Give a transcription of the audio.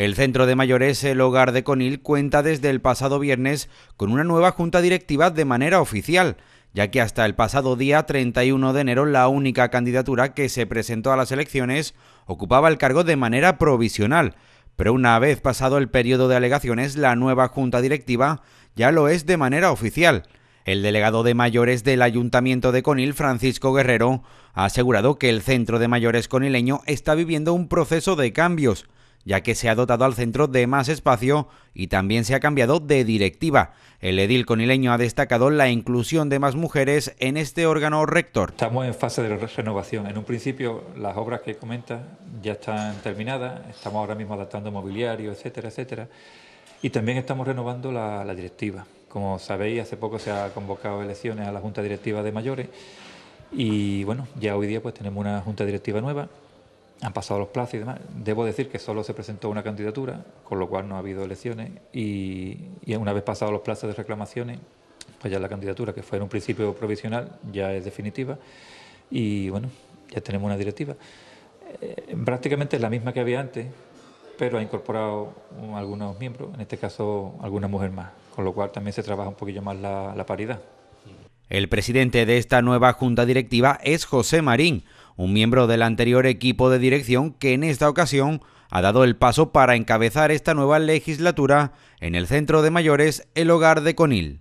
El centro de mayores El Hogar de Conil cuenta desde el pasado viernes con una nueva junta directiva de manera oficial ya que hasta el pasado día 31 de enero la única candidatura que se presentó a las elecciones ocupaba el cargo de manera provisional, pero una vez pasado el periodo de alegaciones la nueva junta directiva ya lo es de manera oficial. El delegado de mayores del Ayuntamiento de Conil, Francisco Guerrero, ha asegurado que el centro de mayores conileño está viviendo un proceso de cambios, ya que se ha dotado al centro de más espacio y también se ha cambiado de directiva. El edil conileño ha destacado la inclusión de más mujeres en este órgano rector. Estamos en fase de renovación. En un principio las obras que comenta ya están terminadas, estamos ahora mismo adaptando mobiliario, etcétera, etcétera, y también estamos renovando la, la directiva. Como sabéis, hace poco se ha convocado elecciones a la Junta Directiva de Mayores y bueno, ya hoy día pues tenemos una Junta Directiva nueva han pasado los plazos y demás. Debo decir que solo se presentó una candidatura, con lo cual no ha habido elecciones y, una vez pasados los plazos de reclamaciones, pues ya la candidatura, que fue en un principio provisional, ya es definitiva y bueno, ya tenemos una directiva. Eh, prácticamente es la misma que había antes, pero ha incorporado algunos miembros, en este caso alguna mujer más, con lo cual también se trabaja un poquillo más la paridad. El presidente de esta nueva junta directiva es José Marín, un miembro del anterior equipo de dirección que en esta ocasión ha dado el paso para encabezar esta nueva legislatura en el centro de mayores El Hogar de Conil.